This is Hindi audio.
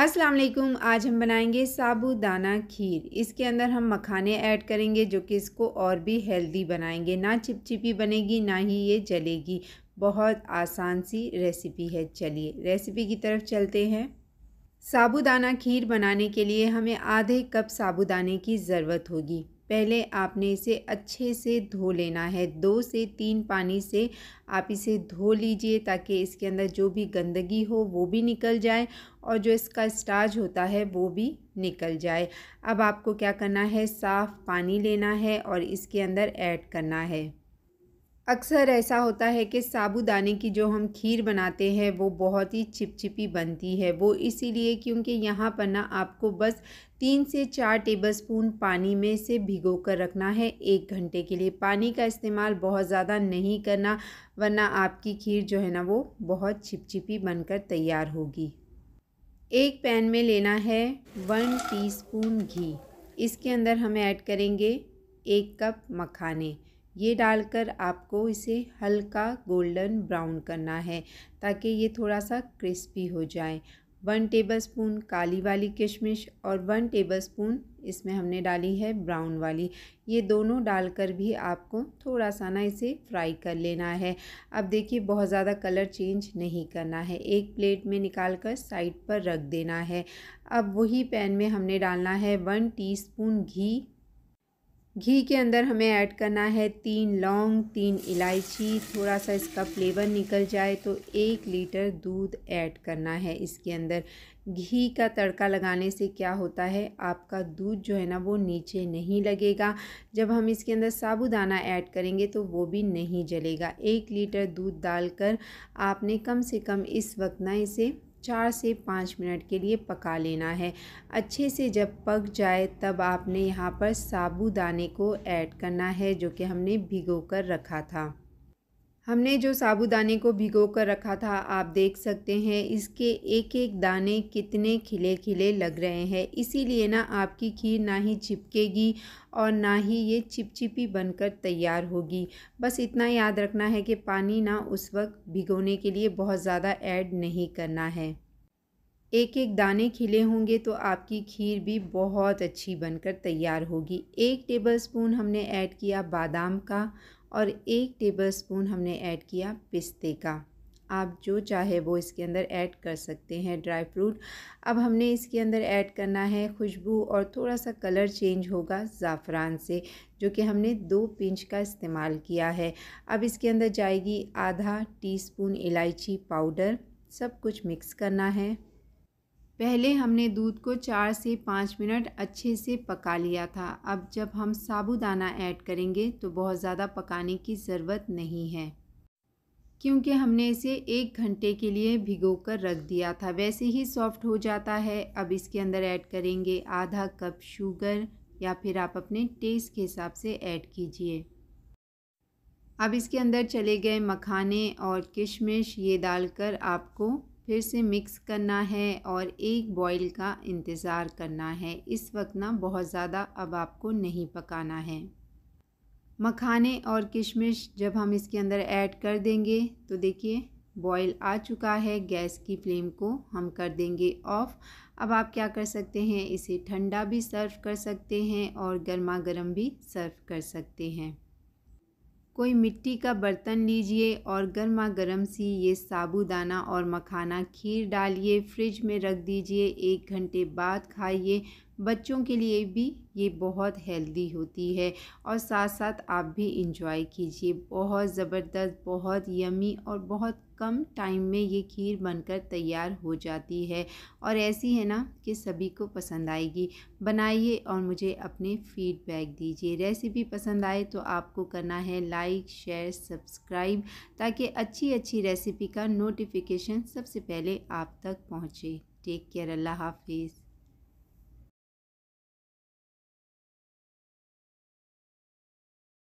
अस्सलाम वालेकुम आज हम बनाएंगे साबूदाना खीर इसके अंदर हम मखाने ऐड करेंगे जो कि इसको और भी हेल्दी बनाएंगे ना चिपचिपी बनेगी ना ही ये जलेगी बहुत आसान सी रेसिपी है चलिए रेसिपी की तरफ चलते हैं साबूदाना खीर बनाने के लिए हमें आधे कप साबूदाने की ज़रूरत होगी पहले आपने इसे अच्छे से धो लेना है दो से तीन पानी से आप इसे धो लीजिए ताकि इसके अंदर जो भी गंदगी हो वो भी निकल जाए और जो इसका स्टार्च होता है वो भी निकल जाए अब आपको क्या करना है साफ़ पानी लेना है और इसके अंदर ऐड करना है अक्सर ऐसा होता है कि साबूदाने की जो हम खीर बनाते हैं वो बहुत ही चिपचिपी बनती है वो इसीलिए क्योंकि यहाँ पर ना आपको बस तीन से चार टेबलस्पून पानी में से भिगो कर रखना है एक घंटे के लिए पानी का इस्तेमाल बहुत ज़्यादा नहीं करना वरना आपकी खीर जो है ना वो बहुत चिपचिपी बनकर तैयार होगी एक पैन में लेना है वन टी घी इसके अंदर हम ऐड करेंगे एक कप मखाने ये डालकर आपको इसे हल्का गोल्डन ब्राउन करना है ताकि ये थोड़ा सा क्रिस्पी हो जाए वन टेबलस्पून काली वाली किशमिश और वन टेबलस्पून इसमें हमने डाली है ब्राउन वाली ये दोनों डालकर भी आपको थोड़ा सा ना इसे फ्राई कर लेना है अब देखिए बहुत ज़्यादा कलर चेंज नहीं करना है एक प्लेट में निकाल कर साइड पर रख देना है अब वही पैन में हमने डालना है वन टीस्पून घी घी के अंदर हमें ऐड करना है तीन लौंग तीन इलायची थोड़ा सा इसका फ्लेवर निकल जाए तो एक लीटर दूध ऐड करना है इसके अंदर घी का तड़का लगाने से क्या होता है आपका दूध जो है ना वो नीचे नहीं लगेगा जब हम इसके अंदर साबुदाना ऐड करेंगे तो वो भी नहीं जलेगा एक लीटर दूध डालकर आपने कम से कम इस वक्त ना इसे चार से पाँच मिनट के लिए पका लेना है अच्छे से जब पक जाए तब आपने यहाँ पर साबूदाने को ऐड करना है जो कि हमने भिगो कर रखा था हमने जो साबूदाने को भिगो कर रखा था आप देख सकते हैं इसके एक एक दाने कितने खिले खिले लग रहे हैं इसीलिए ना आपकी खीर ना ही चिपकेगी और ना ही ये चिपचिपी बनकर तैयार होगी बस इतना याद रखना है कि पानी ना उस वक्त भिगोने के लिए बहुत ज़्यादा ऐड नहीं करना है एक एक दाने खिले होंगे तो आपकी खीर भी बहुत अच्छी बनकर तैयार होगी एक स्पून हमने ऐड किया बादाम का और एक टेबलस्पून हमने ऐड किया पिस्ते का आप जो चाहे वो इसके अंदर ऐड कर सकते हैं ड्राई फ्रूट अब हमने इसके अंदर ऐड करना है खुशबू और थोड़ा सा कलर चेंज होगा ज़ाफ़रान से जो कि हमने दो पिंच का इस्तेमाल किया है अब इसके अंदर जाएगी आधा टीस्पून इलायची पाउडर सब कुछ मिक्स करना है पहले हमने दूध को चार से पाँच मिनट अच्छे से पका लिया था अब जब हम साबुदाना ऐड करेंगे तो बहुत ज़्यादा पकाने की ज़रूरत नहीं है क्योंकि हमने इसे एक घंटे के लिए भिगो कर रख दिया था वैसे ही सॉफ्ट हो जाता है अब इसके अंदर ऐड करेंगे आधा कप शुगर या फिर आप अपने टेस्ट के हिसाब से ऐड कीजिए अब इसके अंदर चले गए मखाने और किशमिश ये डालकर आपको फिर से मिक्स करना है और एक बॉईल का इंतज़ार करना है इस वक्त ना बहुत ज़्यादा अब आपको नहीं पकाना है मखाने और किशमिश जब हम इसके अंदर ऐड कर देंगे तो देखिए बॉईल आ चुका है गैस की फ्लेम को हम कर देंगे ऑफ़ अब आप क्या कर सकते हैं इसे ठंडा भी सर्व कर सकते हैं और गर्मा गर्म भी सर्व कर सकते हैं कोई मिट्टी का बर्तन लीजिए और गर्मा गर्म सी ये साबूदाना और मखाना खीर डालिए फ्रिज में रख दीजिए एक घंटे बाद खाइए बच्चों के लिए भी ये बहुत हेल्दी होती है और साथ साथ आप भी इंजॉय कीजिए बहुत ज़बरदस्त बहुत यमी और बहुत कम टाइम में ये खीर बनकर तैयार हो जाती है और ऐसी है ना कि सभी को पसंद आएगी बनाइए और मुझे अपने फीडबैक दीजिए रेसिपी पसंद आए तो आपको करना है लाइक शेयर सब्सक्राइब ताकि अच्छी अच्छी रेसिपी का नोटिफिकेशन सबसे पहले आप तक पहुँचे टेक केयर अल्लाह हाफिज़